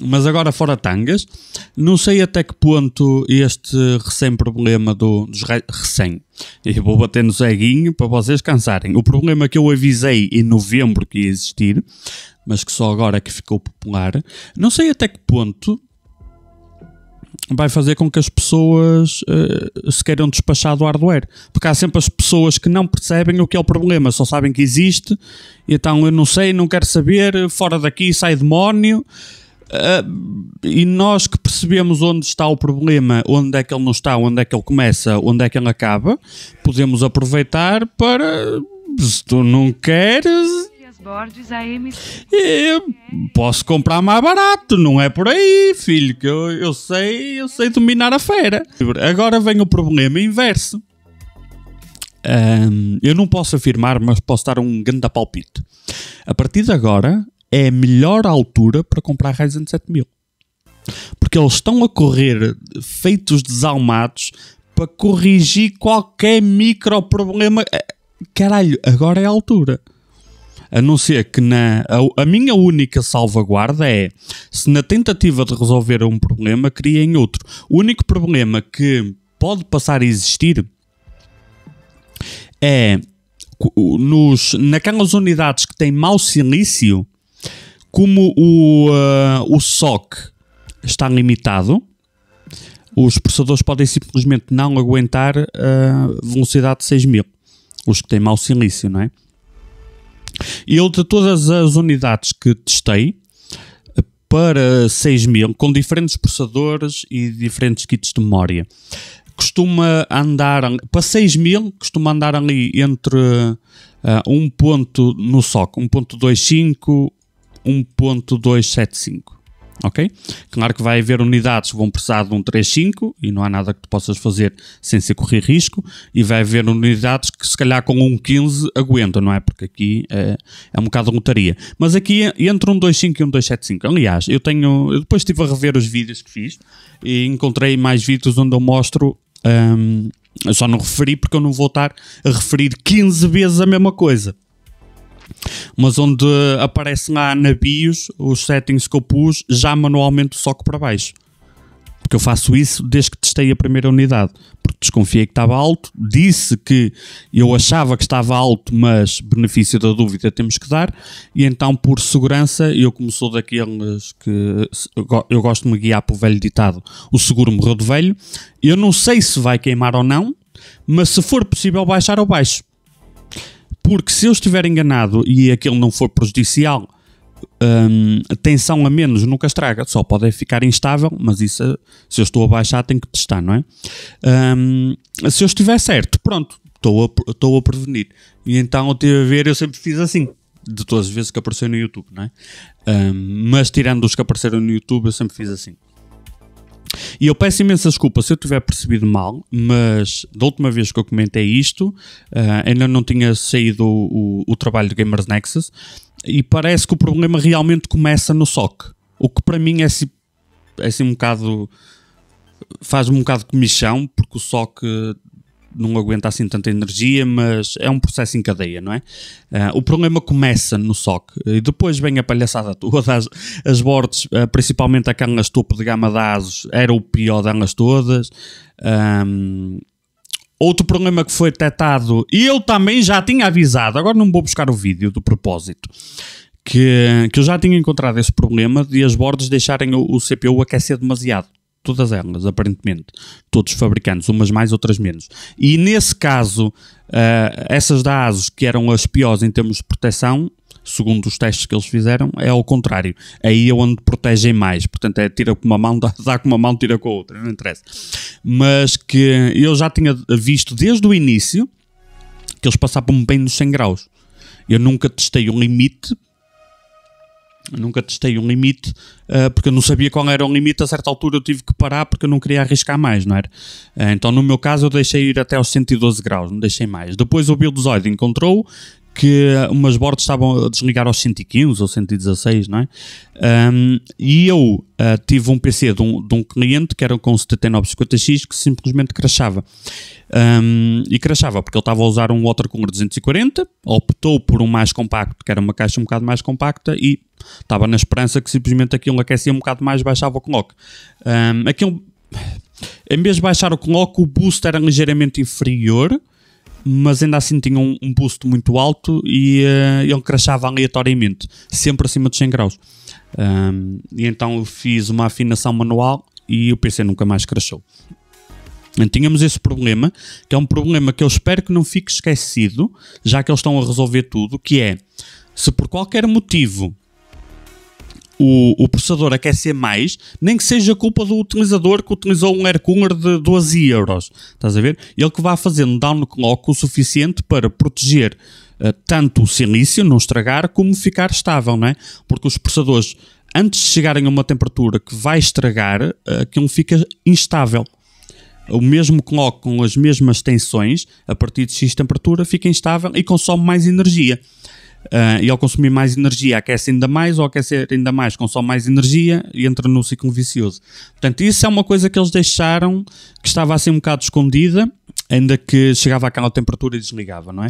mas agora fora tangas, não sei até que ponto este recém-problema do, dos recém, e vou bater no ceguinho para vocês cansarem, o problema que eu avisei em novembro que ia existir, mas que só agora é que ficou popular, não sei até que ponto vai fazer com que as pessoas uh, se queiram despachar do hardware. Porque há sempre as pessoas que não percebem o que é o problema, só sabem que existe, então eu não sei, não quero saber, fora daqui sai demónio. Uh, e nós que percebemos onde está o problema, onde é que ele não está, onde é que ele começa, onde é que ele acaba, podemos aproveitar para. Se tu não queres. Eu posso comprar mais barato, não é por aí, filho, que eu, eu sei, eu sei dominar a fera. Agora vem o problema inverso. Um, ah, eu não posso afirmar, mas posso dar um grande palpite. A partir de agora, é a melhor altura para comprar Ryzen 7000. Porque eles estão a correr feitos desalmados para corrigir qualquer micro problema. É, caralho, agora é a altura. A não ser que na. A, a, minha única salvaguarda é se na tentativa de resolver um problema criem outro. O único problema que pode passar a existir é nos, naquelas unidades que têm mau silício como o, uh, o SOC está limitado, os processadores podem simplesmente não aguentar a uh, eh, velocidade de 6000, os que têm mau silício, não é? E eu, de todas as unidades que testei, eh, para 6000, com diferentes processadores e diferentes kits de memória, costuma andar, para 6000, costuma andar ali entre uh, ponto no SOC, 1.25, 1.275 ok? Claro que vai haver unidades que vão precisar de um 3.5 e não há nada que tu possas fazer sem se correr risco e vai haver unidades que se calhar com um 15 aguentam, não é? Porque aqui é, é um bocado de lotaria. Mas aqui entre um 2.5 e um 2.75. Aliás, eu tenho... Eu depois estive a rever os vídeos que fiz e encontrei mais vídeos onde eu mostro... Ehm, eu só não referi porque eu não vou estar a referir 15 vezes a mesma coisa mas onde aparecem lá navios os settings que eu pus já manualmente do soco para baixo. Porque eu faço isso desde que testei a primeira unidade. Porque desconfiei que estava alto, disse que eu achava que estava alto, mas benefício da dúvida temos que dar. E então, por segurança, eu como sou daqueles que eu gosto de me guiar pelo velho ditado: o seguro morreu de velho. Eu não sei se vai queimar ou não, mas se for possível baixar, ou baixo. Porque se eu estiver enganado e aquele não for prejudicial, um, tensão a menos nunca estraga, só pode ficar instável, mas isso se eu estou a baixar tenho que testar, não é? Um, se eu estiver certo, pronto, estou a, estou a prevenir. E então eu tive a ver, eu sempre fiz assim, de todas as vezes que apareceu no YouTube, não é? Um, mas tirando os que apareceram no YouTube, eu sempre fiz assim. E eu peço imensa desculpa se eu tiver percebido mal, mas da última vez que eu comentei isto, uh, ainda não tinha saído o, o, o trabalho do Gamers Nexus, e parece que o problema realmente começa no SOC. O que para mim é, assim, é assim um bocado. faz um bocado comichão, porque o SOC não aguenta assim tanta energia, mas é um processo em cadeia, não é? Uh, o problema começa no SOC e depois vem a palhaçada toda. As, as boards, uh, ah, principalmente aquelas topo de gama de ASUS, era o pior delas todas. Um, outro problema que foi detectado, e eu também já tinha avisado, agora não vou buscar o vídeo do propósito. Que, que eu já tinha encontrado esse problema de as bordas deixarem o, o CPU aquecer demasiado todas elas, aparentemente. Todos fabricantes, umas mais, outras menos. E nesse caso, uh, essas da ASUS, que eram as piores em termos de proteção, segundo os testes que eles fizeram, é ao contrário. Aí é onde protegem mais. Portanto, é tira com uma mão, dá, dá com uma mão, tira com a outra, não interessa. Mas que eu já tinha visto desde o início que eles passavam bem nos 100 graus. Eu nunca testei um limite Nunca testei um limite, uh, porque eu não sabia qual era o limite. A certa altura eu tive que parar porque eu não queria arriscar mais, não era? Uh, então, no meu caso, eu deixei ir até aos 112 graus, não deixei mais. Depois o Build Zoid encontrou que umas bordas estavam a desligar aos 115 ou 116, não é? Um, e eu uh, tive um PC de um, de um cliente que era com 7950X que simplesmente crashava. Um, e crashava porque ele estava a usar um watercooler 240, optou por um mais compacto, que era uma caixa um bocado mais compacta, e estava na esperança que simplesmente aquilo aquecia um bocado mais, baixava o clock. Um, aquilo, em vez de baixar o clock, o boost era ligeiramente inferior mas ainda assim tinha um, um boost muito alto e uh, ele crashava aleatoriamente, sempre acima de 100 graus. Um, e então eu fiz uma afinação manual e o PC nunca mais crashou. tínhamos esse problema, que é um problema que eu espero que não fique esquecido, já que eles estão a resolver tudo, que é, se por qualquer motivo o, o processador aquecer mais, nem que seja culpa do utilizador que utilizou um air cooler de 12 euros. Estás a ver? Ele que vai fazendo down clock o suficiente para proteger uh, tanto o silício, não estragar, como ficar estável, não é? Porque os processadores, antes de chegarem a uma temperatura que vai estragar, uh, aquilo fica instável. O mesmo clock com as mesmas tensões, a partir de X temperatura, fica instável e consome mais energia. Uh, e ao consumir mais energia, aquece ainda mais, ou aquecer ainda mais, consome mais energia e entra no ciclo vicioso. Portanto, isso é uma coisa que eles deixaram que estava assim um bocado escondida, ainda que chegava àquela temperatura e desligava, não é?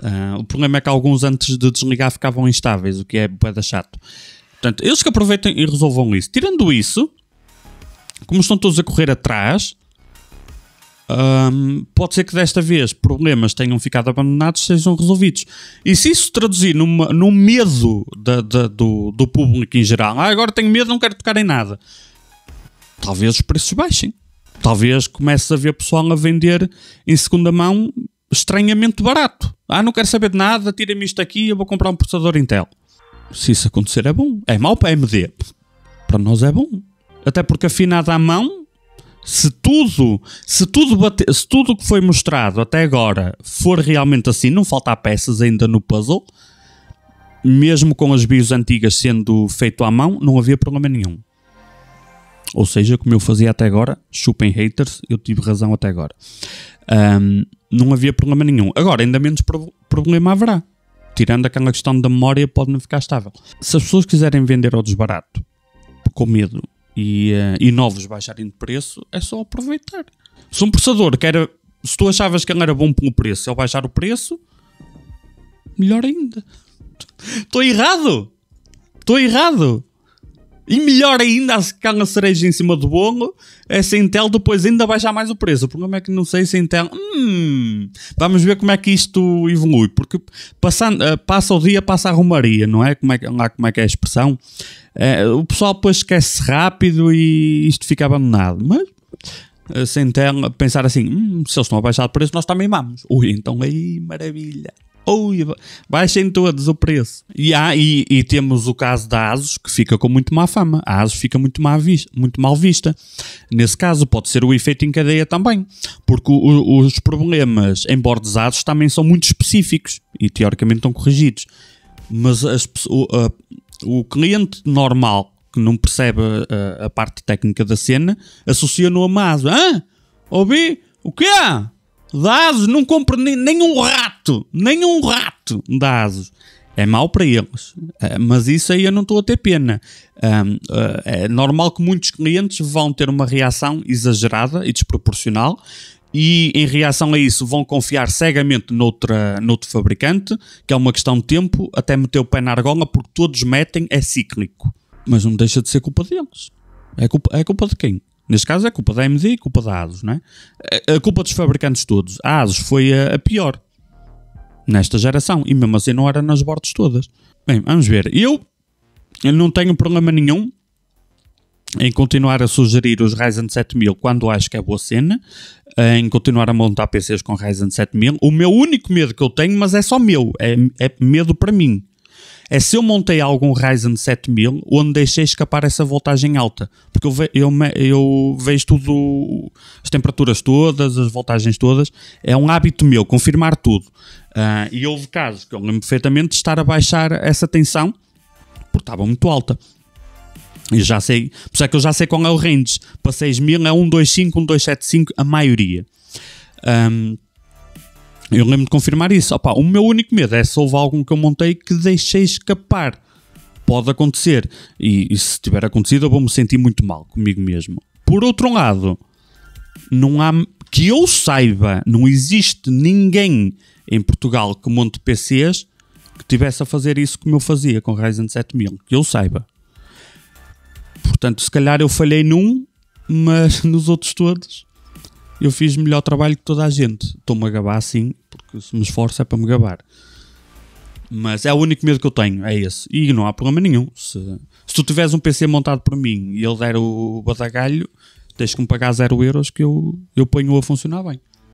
Uh, o problema é que alguns antes de desligar ficavam instáveis, o que é boeda chato. Portanto, eles que aproveitem e resolvam isso. Tirando isso, como estão todos a correr atrás, um, pode ser que desta vez problemas tenham ficado abandonados, sejam resolvidos. E se isso traduzir numa, num medo da, da, do, do público em geral, ah, agora tenho medo, não quero tocar em nada, talvez os preços baixem. Talvez comece a ver pessoal a vender em segunda mão estranhamente barato. Ah, não quero saber de nada, tira-me isto aqui, eu vou comprar um processador Intel. Se isso acontecer é bom. É mau para a AMD. Para nós é bom. Até porque afinada à mão se tudo, se tudo, bate, se tudo que foi mostrado até agora for realmente assim, não faltar peças ainda no puzzle, mesmo com as bios antigas sendo feito à mão, não havia problema nenhum. Ou seja, como eu fazia até agora, chupem haters, eu tive razão até agora. Um, não havia problema nenhum. Agora, ainda menos pro problema haverá. Tirando aquela questão da memória, pode não ficar estável. Se as pessoas quiserem vender ao desbarato, com medo e, uh, e novos baixarem de preço, é só aproveitar. Se um processador que era. Se tu achavas que ele era bom pelo preço, ele baixar o preço, melhor ainda. Estou errado! Estou errado! E melhor ainda, a secar cereja em cima do bolo, é essa Intel depois ainda baixar mais o preço. O problema é que não sei se a Intel. Hum, vamos ver como é que isto evolui. Porque passando, eh, passa o dia, passa a romaria, não é? Como é lá como é que é a expressão. É, o pessoal depois esquece rápido e isto fica abandonado. Mas eh, a Intel pensar assim: hum, se eles estão a baixar o preço, nós também vamos. Ui, então aí, maravilha. Oh, baixem todos o preço. E, há, e, e, temos o caso da ASUS, que fica com muito má fama. A ASUS fica muito, má vista, muito mal vista. Nesse caso, pode ser o efeito em cadeia também, porque o, o, os problemas em bordes ASUS também são muito específicos e teoricamente estão corrigidos. Mas as, o, a, o cliente normal que não percebe a, a parte técnica da cena associa-no a ASUS. Hã? Ouvi? O que é? da ASUS não compro nem, um rato, nem um rato da ASUS. É mau para eles, eh, mas isso aí eu não estou a ter pena. Eh, é normal que muitos clientes vão ter uma reação exagerada e desproporcional, e em reação a isso vão confiar cegamente noutra, noutro fabricante, que é uma questão de tempo, até meter o pé na argola, porque todos metem, é cíclico. Mas não deixa de ser culpa deles. É culpa, é culpa de quem? Neste caso é culpa da AMD e culpa da ASUS, não é? A culpa dos fabricantes todos. A ASUS foi a, a pior nesta geração e mesmo assim não era nas bordas todas. Bem, vamos ver. Eu, eu não tenho problema nenhum em continuar a sugerir os Ryzen 7000 quando acho que é boa cena, eh, em continuar a montar PCs com Ryzen 7000. O meu único medo que eu tenho, mas é só meu, é, é medo para mim, é se eu montei algum Ryzen 7000 onde deixei escapar essa voltagem alta. Porque eu, ve eu, eu vejo tudo, as temperaturas todas, as voltagens todas. É um hábito meu, confirmar tudo. Uh, e houve casos que eu lembro perfeitamente de estar a baixar essa tensão porque estava muito alta. E já sei, por isso é que eu já sei qual é o range. Para 6000 é 125, 1275, a maioria. Um, eu lembro de confirmar isso. Opa, o meu único medo é se houve algum que eu montei que deixei escapar. Pode acontecer. E, e se tiver acontecido, eu vou-me sentir muito mal comigo mesmo. Por outro lado, não há. Que eu saiba, não existe ninguém em Portugal que monte PCs que tivesse a fazer isso como eu fazia com Ryzen 7000. Que eu saiba. Portanto, se calhar eu falhei num, mas nos outros todos eu fiz melhor trabalho que toda a gente. Estou-me a gabar assim porque se me esforço é para me gabar. Mas é o único medo que eu tenho, é esse. E não há problema nenhum. Se, se tu tiveres um PC montado por mim e ele der o, badagalho, tens que me pagar zero euros que eu, eu ponho-o a funcionar bem.